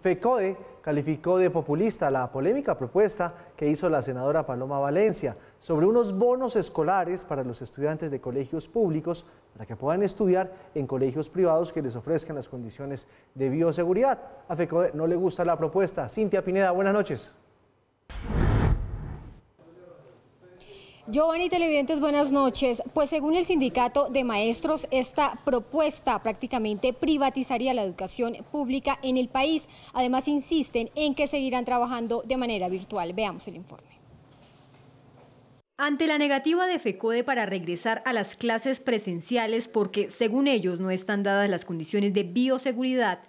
FECODE calificó de populista la polémica propuesta que hizo la senadora Paloma Valencia sobre unos bonos escolares para los estudiantes de colegios públicos para que puedan estudiar en colegios privados que les ofrezcan las condiciones de bioseguridad. A FECODE no le gusta la propuesta. Cintia Pineda, buenas noches. Giovanni Televidentes, buenas noches. Pues según el sindicato de maestros, esta propuesta prácticamente privatizaría la educación pública en el país. Además, insisten en que seguirán trabajando de manera virtual. Veamos el informe. Ante la negativa de FECODE para regresar a las clases presenciales porque, según ellos, no están dadas las condiciones de bioseguridad,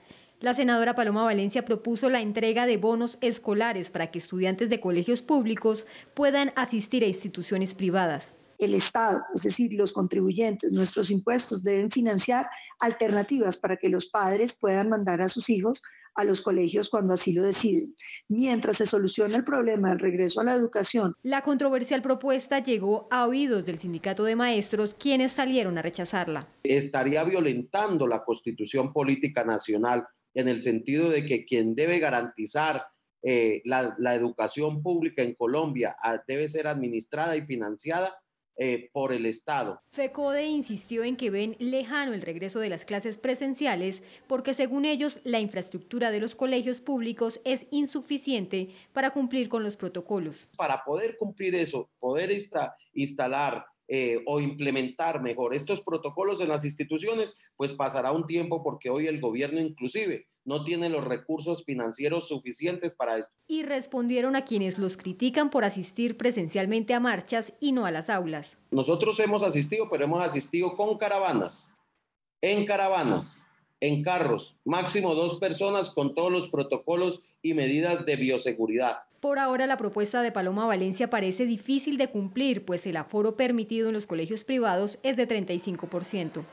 la senadora Paloma Valencia propuso la entrega de bonos escolares para que estudiantes de colegios públicos puedan asistir a instituciones privadas el Estado, es decir, los contribuyentes, nuestros impuestos deben financiar alternativas para que los padres puedan mandar a sus hijos a los colegios cuando así lo deciden, mientras se soluciona el problema del regreso a la educación. La controversial propuesta llegó a oídos del sindicato de maestros, quienes salieron a rechazarla. Estaría violentando la constitución política nacional en el sentido de que quien debe garantizar eh, la, educación pública en Colombia ah, debe ser administrada y financiada eh, por el Estado. FECODE insistió en que ven lejano el regreso de las clases presenciales porque según ellos la infraestructura de los colegios públicos es insuficiente para cumplir con los protocolos. Para poder cumplir eso, poder instalar eh, o implementar mejor estos protocolos en las instituciones, pues pasará un tiempo porque hoy el gobierno inclusive no tiene los recursos financieros suficientes para esto. Y respondieron a quienes los critican por asistir presencialmente a marchas y no a las aulas. Nosotros hemos asistido, pero hemos asistido con caravanas, en caravanas, en carros, máximo dos personas con todos los protocolos y medidas de bioseguridad. Por ahora la propuesta de Paloma Valencia parece difícil de cumplir, pues el aforo permitido en los colegios privados es de 35%.